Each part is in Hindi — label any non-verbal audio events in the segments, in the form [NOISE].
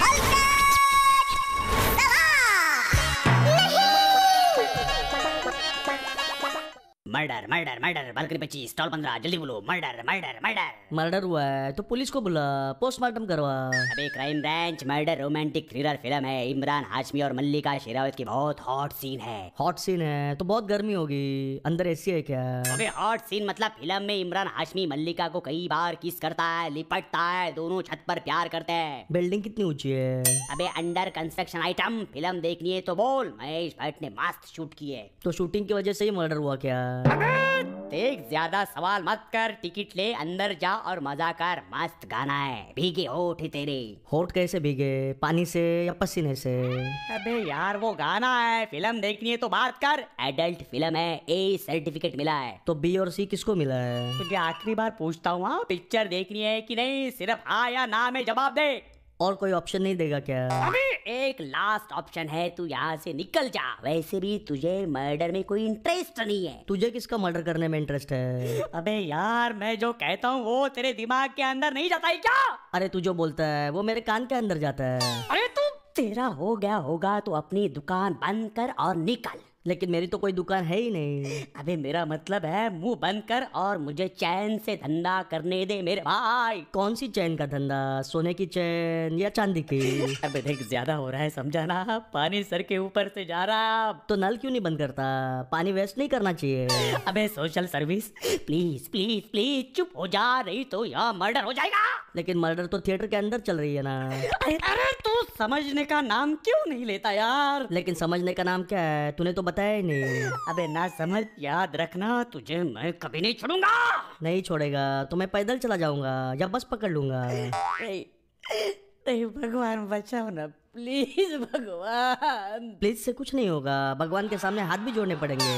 ¡Alto! Murder murder murder balcony पच्चीस स्टॉल पंद्रह जल्दी बोलो मर्डर मर्डर मर्डर मर्डर हुआ है तो पुलिस को बुला पोस्टमार्टम करवा अबे crime branch murder romantic thriller film है इमरान हाशमी और मल्लिका शेरावत की बहुत हॉट सीन है हॉट सीन है तो बहुत गर्मी होगी अंदर ऐसी है क्या अबे हॉट सीन मतलब फिल्म में इमरान हाशमी मल्लिका को कई बार किस करता है लिपटता है दोनों छत पर प्यार करते हैं बिल्डिंग कितनी ऊंची है अबे अंडर कंस्ट्रक्शन आइटम फिल्म देखनी है तो बोल महेश भट्ट ने मस्त शूट की है तो शूटिंग की वजह से ही मर्डर हुआ क्या देख ज्यादा सवाल मत कर टिकट ले अंदर जा और मजा कर मस्त गाना है भीगे होठ तेरे होठ कैसे भीगे पानी से या पसीने से अबे यार वो गाना है फिल्म देखनी है तो बात कर एडल्ट फिल्म है ए सर्टिफिकेट मिला है तो बी और सी किसको मिला है तुझे आखिरी बार पूछता हूँ हाँ? पिक्चर देखनी है कि नहीं सिर्फ हाँ या ना में जवाब दे और कोई ऑप्शन नहीं देगा क्या एक लास्ट ऑप्शन है तू यहाँ से निकल जा वैसे भी तुझे मर्डर में कोई इंटरेस्ट नहीं है तुझे किसका मर्डर करने में इंटरेस्ट है [LAUGHS] अबे यार मैं जो कहता हूँ वो तेरे दिमाग के अंदर नहीं जाता है क्या अरे तू जो बोलता है वो मेरे कान के अंदर जाता है अरे तू तेरा हो गया होगा तो अपनी दुकान बंद कर और निकल लेकिन मेरी तो कोई दुकान है ही नहीं अबे मेरा मतलब है मुंह बंद कर और मुझे चैन से धंधा करने दे मेरे भाई कौन सी चैन का धंधा सोने की चैन या चांदी की [LAUGHS] अबे देख ज्यादा हो रहा है समझा ना पानी सर के ऊपर से जा रहा तो नल क्यों नहीं बंद करता पानी वेस्ट नहीं करना चाहिए अबे social service please please please चुप हो जा नहीं तो यहाँ मर्डर हो जाएगा लेकिन मर्डर तो थिएटर के अंदर चल रही है ना अरे तू समझने का नाम क्यों नहीं लेता यार लेकिन समझने का नाम क्या है तूने तो पता है नहीं अबे ना समझ याद रखना तुझे मैं कभी नहीं छोड़ूंगा नहीं छोड़ेगा तो मैं पैदल चला जाऊंगा या बस पकड़ लूंगा नहीं भगवान बचाओ ना प्लीज भगवान प्लीज से कुछ नहीं होगा भगवान के सामने हाथ भी जोड़ने पड़ेंगे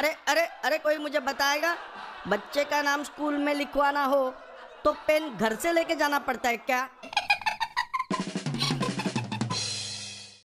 अरे अरे अरे कोई मुझे बताएगा बच्चे का नाम स्कूल में लिखवाना हो तो पेन घर से लेके जाना पड़ता है क्या